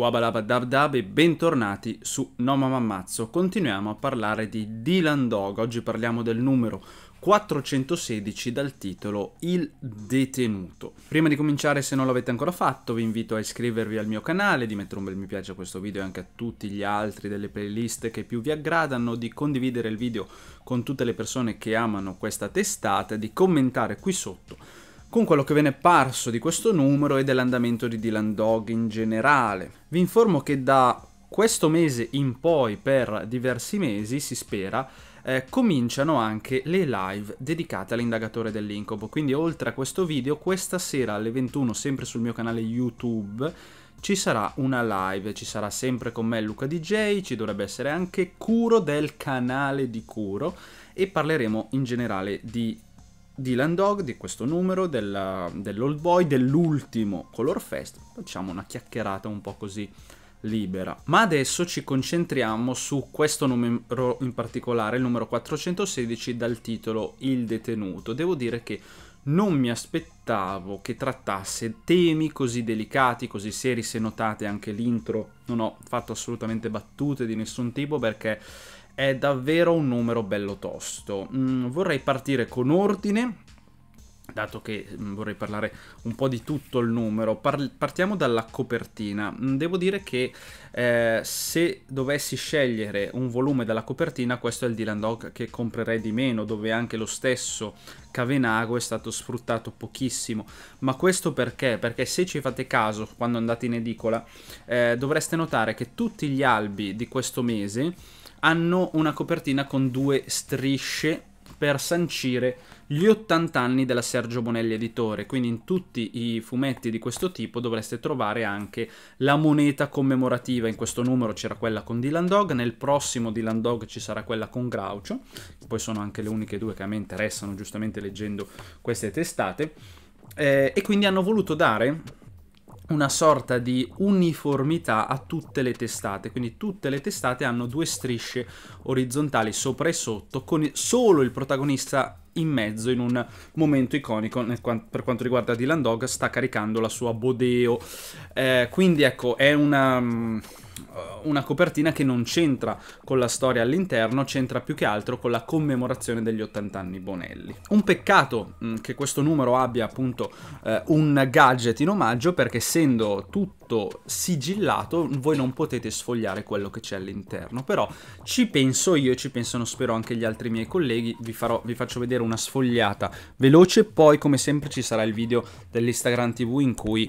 Wabalabadabdab e bentornati su No Mamma Ammazzo. Continuiamo a parlare di Dylan Dog, oggi parliamo del numero 416 dal titolo Il detenuto. Prima di cominciare, se non l'avete ancora fatto, vi invito a iscrivervi al mio canale, di mettere un bel mi piace a questo video e anche a tutti gli altri delle playlist che più vi aggradano, di condividere il video con tutte le persone che amano questa testata, e di commentare qui sotto con quello che ve ne è parso di questo numero e dell'andamento di Dylan Dog in generale. Vi informo che da questo mese in poi, per diversi mesi, si spera, eh, cominciano anche le live dedicate all'indagatore dell'incubo. Quindi oltre a questo video, questa sera alle 21, sempre sul mio canale YouTube, ci sarà una live, ci sarà sempre con me Luca DJ, ci dovrebbe essere anche Curo del canale di Curo e parleremo in generale di Dylan Dog di questo numero, della, dell'Old Boy, dell'ultimo Color Fest, facciamo una chiacchierata un po' così libera. Ma adesso ci concentriamo su questo numero in particolare, il numero 416 dal titolo Il detenuto. Devo dire che non mi aspettavo che trattasse temi così delicati, così seri, se notate anche l'intro non ho fatto assolutamente battute di nessun tipo perché è davvero un numero bello tosto. Mm, vorrei partire con ordine, dato che mm, vorrei parlare un po' di tutto il numero, Par partiamo dalla copertina. Mm, devo dire che eh, se dovessi scegliere un volume dalla copertina, questo è il Dylan Dog che comprerei di meno, dove anche lo stesso Cavenago è stato sfruttato pochissimo. Ma questo perché? Perché se ci fate caso, quando andate in edicola, eh, dovreste notare che tutti gli albi di questo mese hanno una copertina con due strisce per sancire gli 80 anni della Sergio Bonelli editore, quindi in tutti i fumetti di questo tipo dovreste trovare anche la moneta commemorativa, in questo numero c'era quella con Dylan Dog, nel prossimo Dylan Dog ci sarà quella con Groucho, poi sono anche le uniche due che a me interessano giustamente leggendo queste testate, eh, e quindi hanno voluto dare una sorta di uniformità a tutte le testate, quindi tutte le testate hanno due strisce orizzontali sopra e sotto, con solo il protagonista in mezzo in un momento iconico per quanto riguarda Dylan Dog sta caricando la sua Bodeo. Eh, quindi ecco, è una mm, eh, una copertina che non c'entra con la storia all'interno, c'entra più che altro con la commemorazione degli 80 anni Bonelli. Un peccato mm, che questo numero abbia appunto eh, un gadget in omaggio perché essendo tutto sigillato voi non potete sfogliare quello che c'è all'interno, però ci penso io e ci pensano spero anche gli altri miei colleghi, vi, farò, vi faccio vedere una sfogliata veloce, poi come sempre ci sarà il video dell'Instagram TV in cui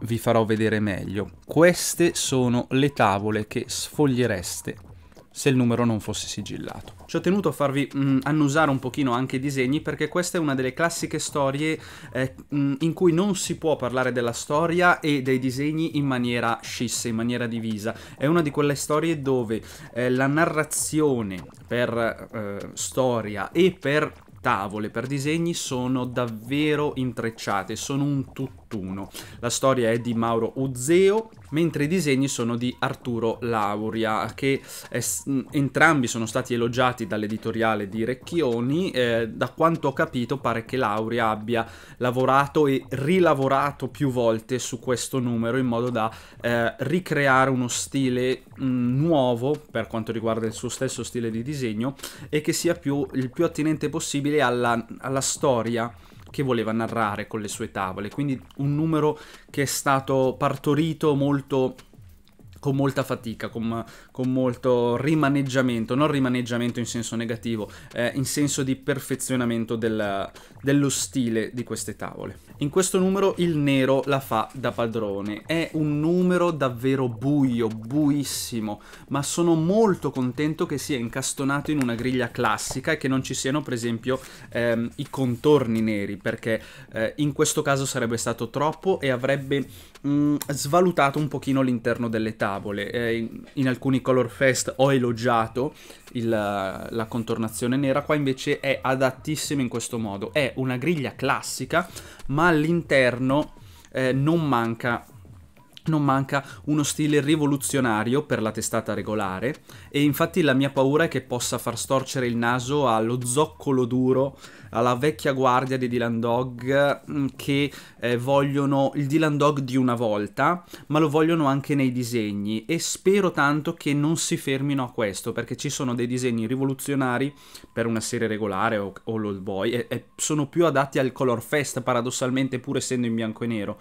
vi farò vedere meglio. Queste sono le tavole che sfogliereste se il numero non fosse sigillato. Ci ho tenuto a farvi mh, mm, annusare un pochino anche i disegni perché questa è una delle classiche storie eh, mh, mm, in cui non si può parlare della storia e dei disegni in maniera scissa, in maniera divisa. È una di quelle storie dove eh, la narrazione per eh, storia e per tavole, per disegni sono davvero intrecciate, sono un tutto Nettuno. La storia è di Mauro Uzzeo, mentre i disegni sono di Arturo Lauria, che è, mm, entrambi sono stati elogiati dall'editoriale di Recchioni. Eh, da quanto ho capito pare che Lauria abbia lavorato e rilavorato più volte su questo numero in modo da eh, ricreare uno stile mh, mm, nuovo per quanto riguarda il suo stesso stile di disegno e che sia più, il più attinente possibile alla, alla storia che voleva narrare con le sue tavole, quindi un numero che è stato partorito molto con molta fatica, con, con molto rimaneggiamento, non rimaneggiamento in senso negativo, eh, in senso di perfezionamento della, dello stile di queste tavole. In questo numero il nero la fa da padrone, è un numero davvero buio, buissimo, ma sono molto contento che sia incastonato in una griglia classica e che non ci siano per esempio ehm, i contorni neri, perché eh, in questo caso sarebbe stato troppo e avrebbe mh, mm, svalutato un pochino l'interno delle tavole. Eh, in, in alcuni Color Fest ho elogiato il, la contornazione nera, qua invece è adattissima in questo modo. È una griglia classica, ma all'interno eh, non manca non manca uno stile rivoluzionario per la testata regolare e infatti la mia paura è che possa far storcere il naso allo zoccolo duro, alla vecchia guardia di Dylan Dog mm, che eh, vogliono il Dylan Dog di una volta, ma lo vogliono anche nei disegni e spero tanto che non si fermino a questo perché ci sono dei disegni rivoluzionari per una serie regolare o, o l'Old Boy e, e sono più adatti al color fest paradossalmente pur essendo in bianco e nero.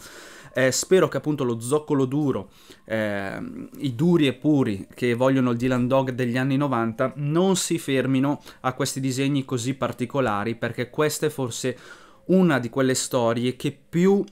Eh, spero che appunto lo zoccolo duro, eh, i duri e puri che vogliono il Dylan Dog degli anni 90 non si fermino a questi disegni così particolari perché questa è forse una di quelle storie che più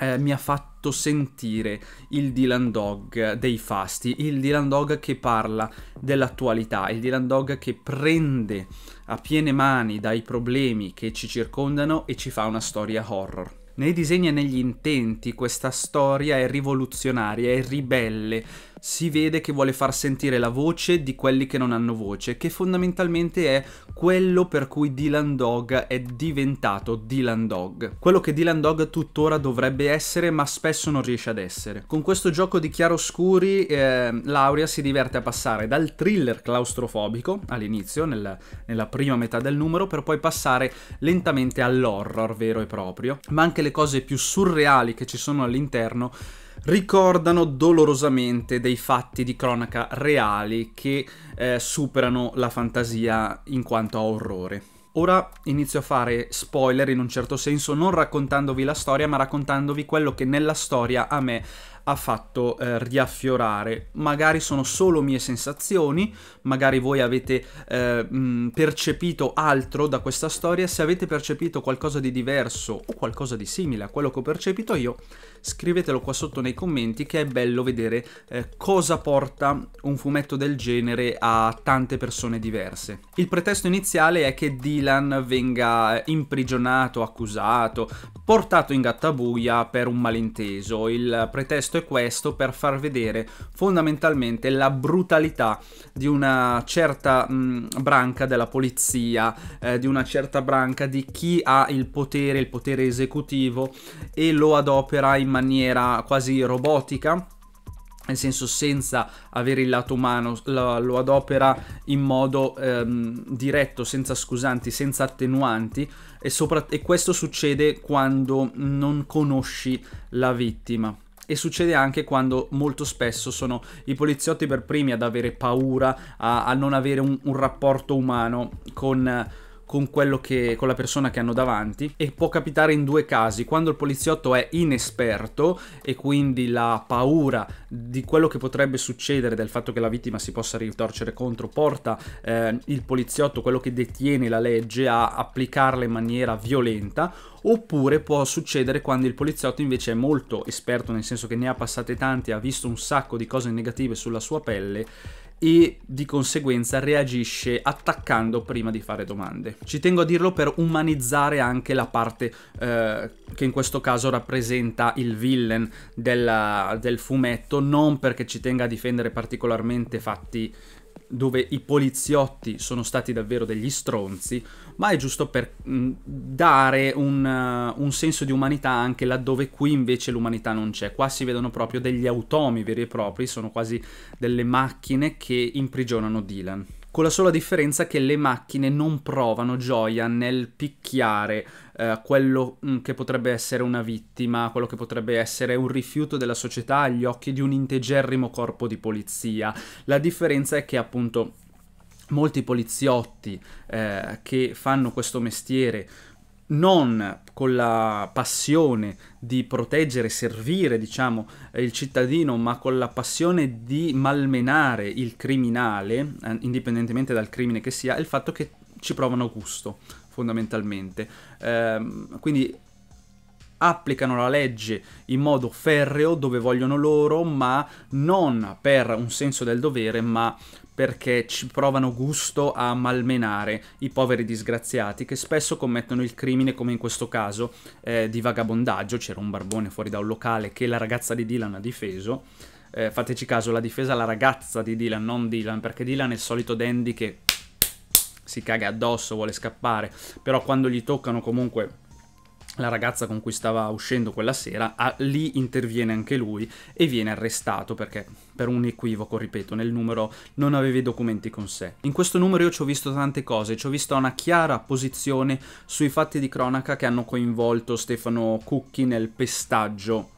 eh, mi ha fatto sentire il Dylan Dog dei Fasti, il Dylan Dog che parla dell'attualità, il Dylan Dog che prende a piene mani dai problemi che ci circondano e ci fa una storia horror nei disegni e negli intenti questa storia è rivoluzionaria, è ribelle, si vede che vuole far sentire la voce di quelli che non hanno voce, che fondamentalmente è quello per cui Dylan Dog è diventato Dylan Dog. Quello che Dylan Dog tuttora dovrebbe essere, ma spesso non riesce ad essere. Con questo gioco di chiaroscuri, eh, Lauria si diverte a passare dal thriller claustrofobico all'inizio, nel, nella prima metà del numero, per poi passare lentamente all'horror vero e proprio, ma anche le cose più surreali che ci sono all'interno ricordano dolorosamente dei fatti di cronaca reali che eh, superano la fantasia in quanto a orrore. Ora inizio a fare spoiler in un certo senso, non raccontandovi la storia, ma raccontandovi quello che nella storia a me ha fatto eh, riaffiorare. Magari sono solo mie sensazioni, magari voi avete eh, mh, mm, percepito altro da questa storia, se avete percepito qualcosa di diverso o qualcosa di simile a quello che ho percepito io, scrivetelo qua sotto nei commenti che è bello vedere eh, cosa porta un fumetto del genere a tante persone diverse. Il pretesto iniziale è che Dylan venga eh, imprigionato, accusato, portato in gattabuia per un malinteso. Il pretesto e questo per far vedere fondamentalmente la brutalità di una certa mh, branca della polizia, eh, di una certa branca di chi ha il potere, il potere esecutivo e lo adopera in maniera quasi robotica nel senso senza avere il lato umano, lo, lo adopera in modo ehm, diretto, senza scusanti, senza attenuanti e, sopra- e questo succede quando non conosci la vittima e succede anche quando molto spesso sono i poliziotti per primi ad avere paura, a, a non avere un, un rapporto umano con con, che, con la persona che hanno davanti e può capitare in due casi, quando il poliziotto è inesperto e quindi la paura di quello che potrebbe succedere, del fatto che la vittima si possa ritorcere contro, porta eh, il poliziotto, quello che detiene la legge, a applicarla in maniera violenta, oppure può succedere quando il poliziotto invece è molto esperto, nel senso che ne ha passate tante, ha visto un sacco di cose negative sulla sua pelle e di conseguenza reagisce attaccando prima di fare domande. Ci tengo a dirlo per umanizzare anche la parte eh, che in questo caso rappresenta il villain della, del fumetto, non perché ci tenga a difendere particolarmente fatti dove i poliziotti sono stati davvero degli stronzi, ma è giusto per mm, dare un, eh, un, senso di umanità anche laddove qui invece l'umanità non c'è. Qua si vedono proprio degli automi veri e propri, sono quasi delle macchine che imprigionano Dylan con la sola differenza che le macchine non provano gioia nel picchiare eh, quello mm, che potrebbe essere una vittima, quello che potrebbe essere un rifiuto della società agli occhi di un integerrimo corpo di polizia. La differenza è che appunto molti poliziotti eh, che fanno questo mestiere non con la passione di proteggere servire, diciamo, il cittadino, ma con la passione di malmenare il criminale, eh, indipendentemente dal crimine che sia, è il fatto che ci provano gusto, fondamentalmente. Ehm, quindi applicano la legge in modo ferreo dove vogliono loro, ma non per un senso del dovere, ma perché ci provano gusto a malmenare i poveri disgraziati che spesso commettono il crimine come in questo caso eh, di vagabondaggio, c'era un barbone fuori da un locale che la ragazza di Dylan ha difeso, eh, fateci caso la difesa la ragazza di Dylan, non Dylan, perché Dylan è il solito dandy che si caga addosso, vuole scappare, però quando gli toccano comunque la ragazza con cui stava uscendo quella sera, a, ah, lì interviene anche lui e viene arrestato perché per un equivoco, ripeto, nel numero non aveva i documenti con sé. In questo numero io ci ho visto tante cose, ci ho visto una chiara posizione sui fatti di cronaca che hanno coinvolto Stefano Cucchi nel pestaggio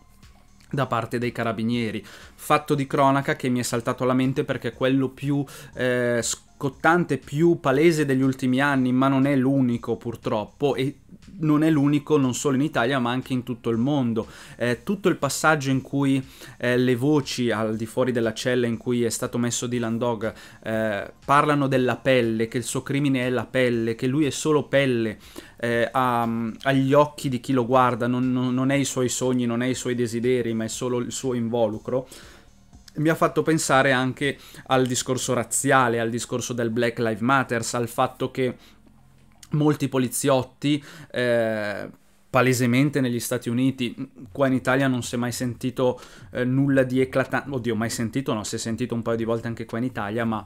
da parte dei carabinieri. Fatto di cronaca che mi è saltato alla mente perché è quello più eh, scottante più palese degli ultimi anni, ma non è l'unico purtroppo e non è l'unico non solo in Italia ma anche in tutto il mondo. Eh, tutto il passaggio in cui eh, le voci al di fuori della cella in cui è stato messo Dylan Dog eh, parlano della pelle, che il suo crimine è la pelle, che lui è solo pelle eh, a, agli occhi di chi lo guarda, non, non, non è i suoi sogni, non è i suoi desideri, ma è solo il suo involucro mi ha fatto pensare anche al discorso razziale, al discorso del Black Lives Matter, al fatto che molti poliziotti eh, palesemente negli Stati Uniti, qua in Italia non si è mai sentito eh, nulla di eclatante, oddio mai sentito, no, si è sentito un paio di volte anche qua in Italia, ma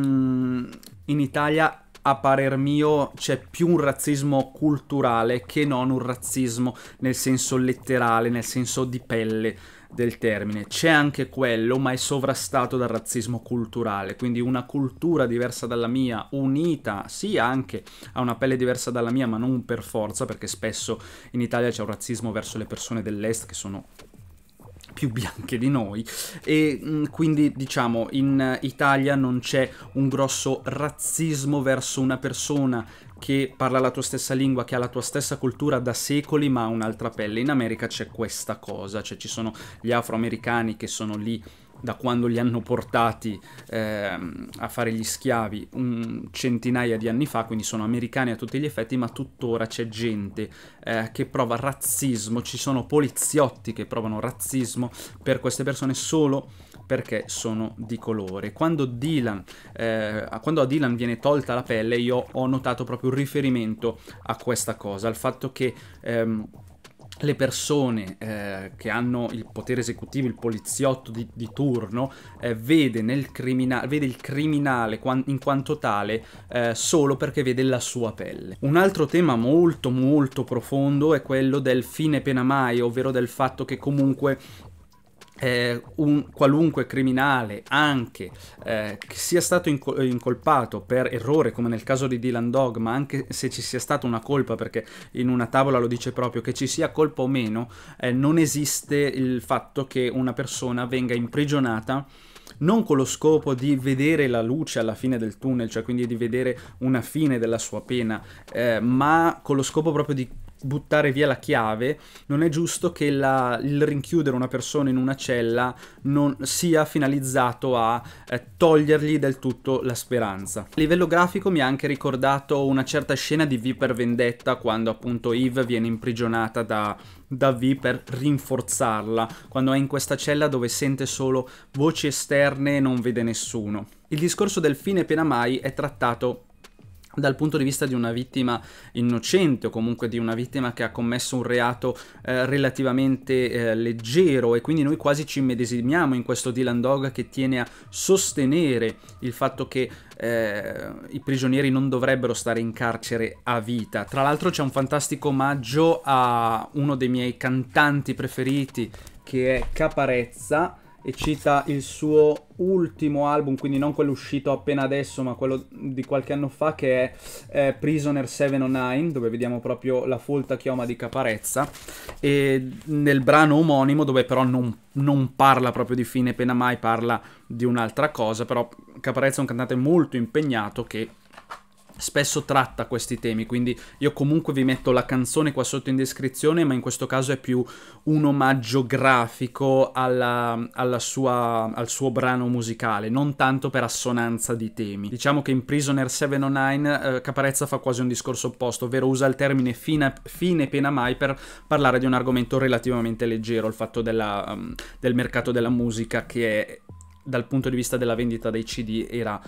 mm, in Italia a parer mio c'è più un razzismo culturale che non un razzismo nel senso letterale, nel senso di pelle del termine. C'è anche quello, ma è sovrastato dal razzismo culturale, quindi una cultura diversa dalla mia, unita sì anche a una pelle diversa dalla mia, ma non per forza, perché spesso in Italia c'è un razzismo verso le persone dell'est che sono più bianche di noi e mm, quindi diciamo in Italia non c'è un grosso razzismo verso una persona che parla la tua stessa lingua, che ha la tua stessa cultura da secoli, ma ha un'altra pelle. In America c'è questa cosa, cioè ci sono gli afroamericani che sono lì da quando li hanno portati eh, a fare gli schiavi un centinaia di anni fa, quindi sono americani a tutti gli effetti, ma tuttora c'è gente eh, che prova razzismo, ci sono poliziotti che provano razzismo per queste persone solo perché sono di colore. Quando, Dylan, eh, quando a Dylan viene tolta la pelle io ho notato proprio un riferimento a questa cosa, al fatto che... Ehm, le persone eh, che hanno il potere esecutivo, il poliziotto di, di turno, eh, vede, crimina- vede, il criminale in quanto tale eh, solo perché vede la sua pelle. Un altro tema molto molto profondo è quello del fine pena mai, ovvero del fatto che comunque eh, un qualunque criminale, anche eh, che sia stato incol incolpato per errore, come nel caso di Dylan Dog, ma anche se ci sia stata una colpa, perché in una tavola lo dice proprio, che ci sia colpa o meno, eh, non esiste il fatto che una persona venga imprigionata non con lo scopo di vedere la luce alla fine del tunnel, cioè quindi di vedere una fine della sua pena, eh, ma con lo scopo proprio di buttare via la chiave, non è giusto che la, il rinchiudere una persona in una cella non sia finalizzato a eh, togliergli del tutto la speranza. A livello grafico mi ha anche ricordato una certa scena di V per Vendetta quando appunto Eve viene imprigionata da, da V per rinforzarla, quando è in questa cella dove sente solo voci esterne e non vede nessuno. Il discorso del fine pena mai è trattato dal punto di vista di una vittima innocente o comunque di una vittima che ha commesso un reato eh, relativamente eh, leggero e quindi noi quasi ci immedesimiamo in questo Dylan Dog che tiene a sostenere il fatto che eh, i prigionieri non dovrebbero stare in carcere a vita. Tra l'altro c'è un fantastico omaggio a uno dei miei cantanti preferiti che è Caparezza e cita il suo ultimo album, quindi non quello uscito appena adesso, ma quello di qualche anno fa, che è eh, Prisoner 709, dove vediamo proprio la folta chioma di Caparezza, e nel brano omonimo, dove però non, non parla proprio di fine pena mai, parla di un'altra cosa, però Caparezza è un cantante molto impegnato che spesso tratta questi temi, quindi io comunque vi metto la canzone qua sotto in descrizione, ma in questo caso è più un omaggio grafico alla, alla sua, al suo brano musicale, non tanto per assonanza di temi. Diciamo che in Prisoner 709 eh, Caparezza fa quasi un discorso opposto, ovvero usa il termine fine, fine pena mai per parlare di un argomento relativamente leggero, il fatto della, um, del mercato della musica che è, dal punto di vista della vendita dei CD era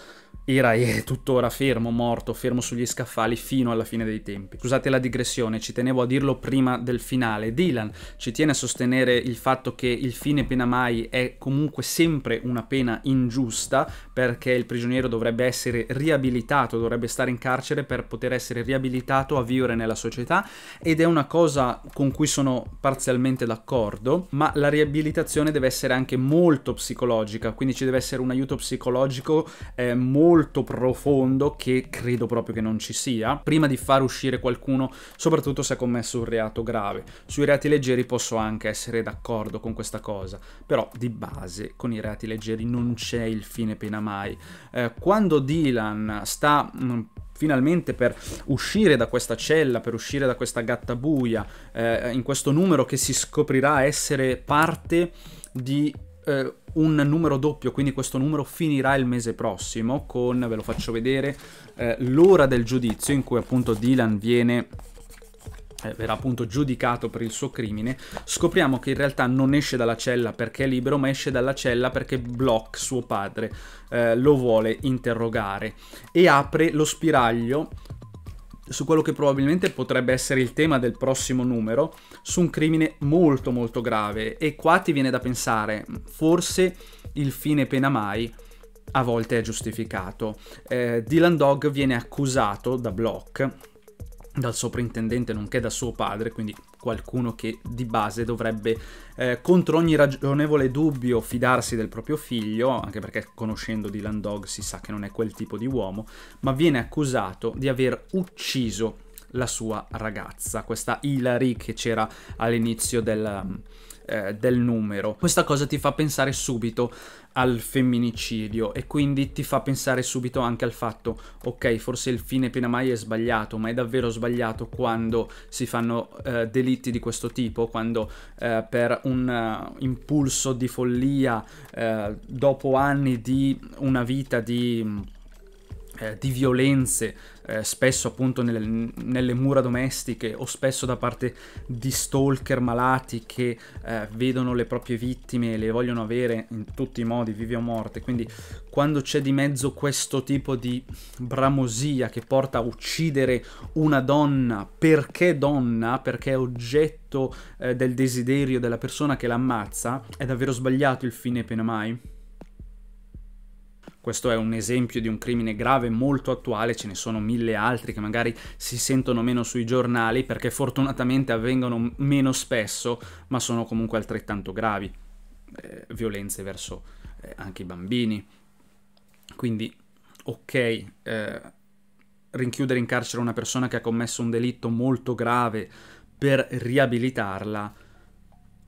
era e è tuttora fermo, morto, fermo sugli scaffali fino alla fine dei tempi. Scusate la digressione, ci tenevo a dirlo prima del finale. Dylan ci tiene a sostenere il fatto che il fine pena mai è comunque sempre una pena ingiusta perché il prigioniero dovrebbe essere riabilitato, dovrebbe stare in carcere per poter essere riabilitato a vivere nella società ed è una cosa con cui sono parzialmente d'accordo, ma la riabilitazione deve essere anche molto psicologica, quindi ci deve essere un aiuto psicologico eh, molto molto profondo che credo proprio che non ci sia, prima di far uscire qualcuno, soprattutto se ha commesso un reato grave. Sui reati leggeri posso anche essere d'accordo con questa cosa, però di base con i reati leggeri non c'è il fine pena mai. Eh, quando Dylan sta... Mh, mm, finalmente per uscire da questa cella, per uscire da questa gattabuia, eh, in questo numero che si scoprirà essere parte di eh, un numero doppio, quindi questo numero finirà il mese prossimo con, ve lo faccio vedere, eh, l'ora del giudizio in cui appunto Dylan viene eh, verrà appunto giudicato per il suo crimine, scopriamo che in realtà non esce dalla cella perché è libero, ma esce dalla cella perché Block, suo padre, eh, lo vuole interrogare e apre lo spiraglio su quello che probabilmente potrebbe essere il tema del prossimo numero, su un crimine molto molto grave e qua ti viene da pensare, forse il fine pena mai a volte è giustificato. Eh, Dylan Dog viene accusato da Block, dal soprintendente nonché da suo padre, quindi qualcuno che di base dovrebbe eh, contro ogni ragionevole dubbio fidarsi del proprio figlio, anche perché conoscendo Dylan Dog si sa che non è quel tipo di uomo, ma viene accusato di aver ucciso la sua ragazza, questa Hilary che c'era all'inizio del, mm, eh, del numero. Questa cosa ti fa pensare subito al femminicidio e quindi ti fa pensare subito anche al fatto ok forse il fine pena mai è sbagliato ma è davvero sbagliato quando si fanno eh, delitti di questo tipo quando eh, per un uh, impulso di follia eh, dopo anni di una vita di mm, eh, di violenze, eh, spesso appunto nelle, nelle, mura domestiche o spesso da parte di stalker malati che eh, vedono le proprie vittime e le vogliono avere in tutti i modi, vivi o morte. Quindi quando c'è di mezzo questo tipo di bramosia che porta a uccidere una donna perché donna, perché è oggetto eh, del desiderio della persona che l'ammazza, è davvero sbagliato il fine pena mai. Questo è un esempio di un crimine grave molto attuale, ce ne sono mille altri che magari si sentono meno sui giornali perché fortunatamente avvengono meno spesso, ma sono comunque altrettanto gravi. Eh, violenze verso eh, anche i bambini. Quindi, ok, eh, rinchiudere in carcere una persona che ha commesso un delitto molto grave per riabilitarla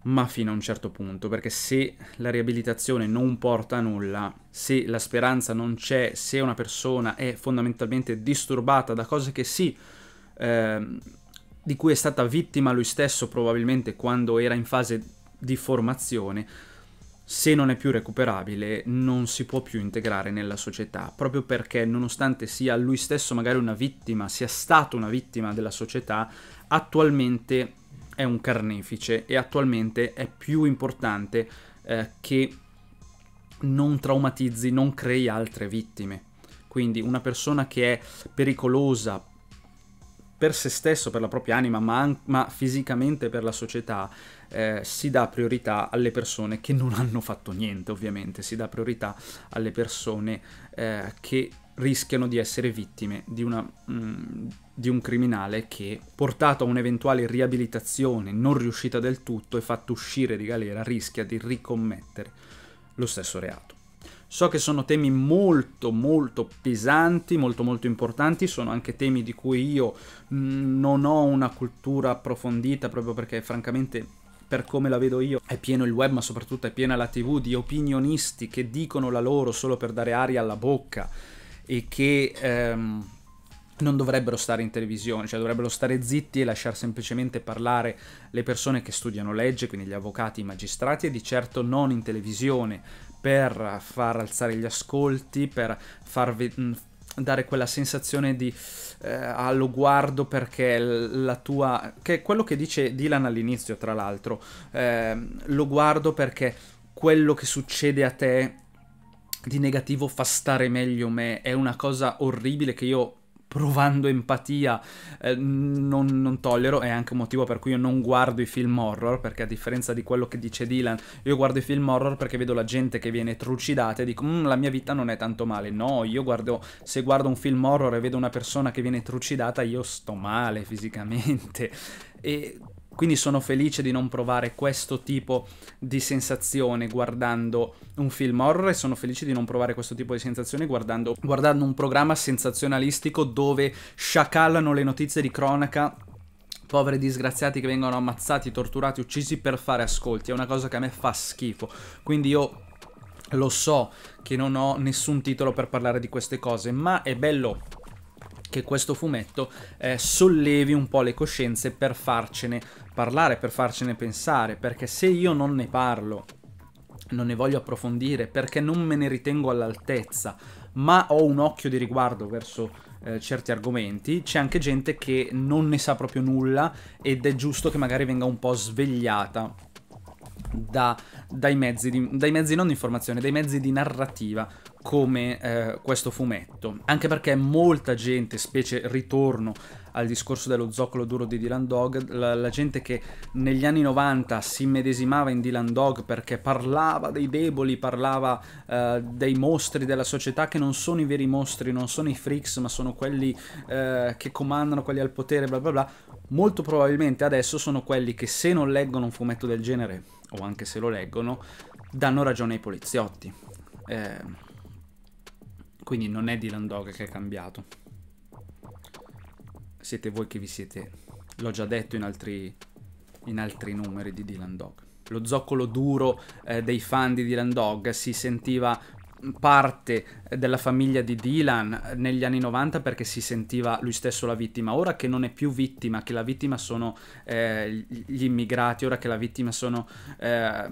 ma fino a un certo punto, perché se la riabilitazione non porta a nulla, se la speranza non c'è, se una persona è fondamentalmente disturbata da cose che sì, eh, di cui è stata vittima lui stesso probabilmente quando era in fase di formazione, se non è più recuperabile non si può più integrare nella società, proprio perché nonostante sia lui stesso magari una vittima, sia stato una vittima della società, attualmente è un carnefice e attualmente è più importante eh, che non traumatizzi, non crei altre vittime. Quindi una persona che è pericolosa per se stesso, per la propria anima, ma, ma fisicamente per la società, eh, si dà priorità alle persone che non hanno fatto niente, ovviamente, si dà priorità alle persone eh, che rischiano di essere vittime di, una, mh, mm, di un criminale che, portato a un'eventuale riabilitazione non riuscita del tutto e fatto uscire di galera, rischia di ricommettere lo stesso reato. So che sono temi molto molto pesanti, molto molto importanti, sono anche temi di cui io mm, non ho una cultura approfondita proprio perché francamente per come la vedo io è pieno il web ma soprattutto è piena la tv di opinionisti che dicono la loro solo per dare aria alla bocca e che ehm, non dovrebbero stare in televisione, cioè dovrebbero stare zitti e lasciare semplicemente parlare le persone che studiano legge, quindi gli avvocati, i magistrati, e di certo non in televisione per far alzare gli ascolti, per far dare quella sensazione di eh, allo guardo perché la tua che è quello che dice Dylan all'inizio tra l'altro eh, lo guardo perché quello che succede a te di negativo fa stare meglio me, è una cosa orribile che io provando empatia eh, non, non, tollero, è anche un motivo per cui io non guardo i film horror, perché a differenza di quello che dice Dylan, io guardo i film horror perché vedo la gente che viene trucidata e dico mm, la mia vita non è tanto male, no, io guardo, se guardo un film horror e vedo una persona che viene trucidata, io sto male fisicamente. E quindi sono felice di non provare questo tipo di sensazione guardando un film horror e sono felice di non provare questo tipo di sensazione guardando, guardando un programma sensazionalistico dove sciacallano le notizie di cronaca poveri disgraziati che vengono ammazzati, torturati, uccisi per fare ascolti. È una cosa che a me fa schifo. Quindi io lo so che non ho nessun titolo per parlare di queste cose, ma è bello che questo fumetto eh, sollevi un po' le coscienze per farcene parlare, per farcene pensare, perché se io non ne parlo, non ne voglio approfondire, perché non me ne ritengo all'altezza, ma ho un occhio di riguardo verso eh, certi argomenti, c'è anche gente che non ne sa proprio nulla ed è giusto che magari venga un po' svegliata da, dai, mezzi di, dai mezzi non di informazione, dai mezzi di narrativa come eh, questo fumetto, anche perché molta gente, specie ritorno al discorso dello zoccolo duro di Dylan Dog, la, la, gente che negli anni 90 si medesimava in Dylan Dog perché parlava dei deboli, parlava eh, dei mostri della società che non sono i veri mostri, non sono i freaks, ma sono quelli eh, che comandano, quelli al potere, bla bla bla, molto probabilmente adesso sono quelli che se non leggono un fumetto del genere, o anche se lo leggono, danno ragione ai poliziotti. Eh, quindi non è Dylan Dog che è cambiato. Siete voi che vi siete... L'ho già detto in altri, in altri numeri di Dylan Dog lo zoccolo duro eh, dei fan di Dylan Dog si sentiva parte della famiglia di Dylan negli anni 90 perché si sentiva lui stesso la vittima, ora che non è più vittima, che la vittima sono eh, gli immigrati, ora che la vittima sono eh,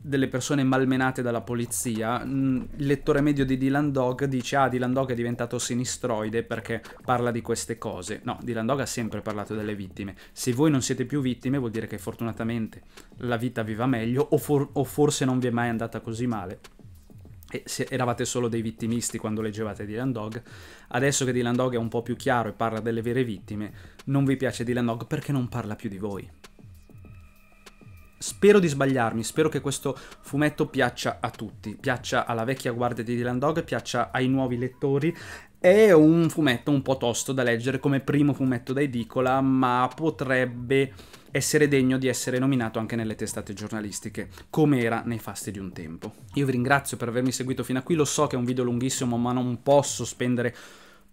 delle persone malmenate dalla polizia, mm, il lettore medio di Dylan Dog dice ah Dylan Dog è diventato sinistroide perché parla di queste cose, no Dylan Dog ha sempre parlato delle vittime, se voi non siete più vittime vuol dire che fortunatamente la vita vi va meglio o, for- o forse non vi è mai andata così male e eravate solo dei vittimisti quando leggevate Dylan Dog, adesso che Dylan Dog è un po' più chiaro e parla delle vere vittime, non vi piace Dylan Dog perché non parla più di voi. Spero di sbagliarmi, spero che questo fumetto piaccia a tutti, piaccia alla vecchia guardia di Dylan Dog, piaccia ai nuovi lettori. È un fumetto un po' tosto da leggere come primo fumetto da edicola, ma potrebbe essere degno di essere nominato anche nelle testate giornalistiche, come era nei fasti di un tempo. Io vi ringrazio per avermi seguito fino a qui, lo so che è un video lunghissimo, ma non posso spendere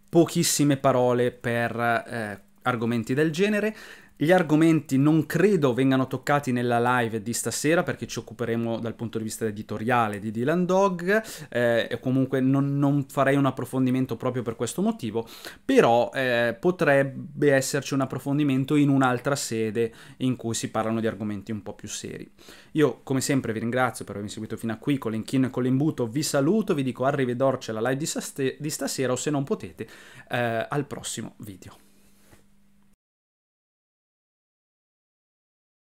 pochissime parole per eh, argomenti del genere. Gli argomenti non credo vengano toccati nella live di stasera perché ci occuperemo dal punto di vista editoriale di Dylan Dog eh, e comunque non, non, farei un approfondimento proprio per questo motivo, però eh, potrebbe esserci un approfondimento in un'altra sede in cui si parlano di argomenti un po' più seri. Io come sempre vi ringrazio per avermi seguito fino a qui con l'inchino e con l'imbuto, vi saluto, vi dico arrivederci alla live di, stasera o se non potete eh, al prossimo video.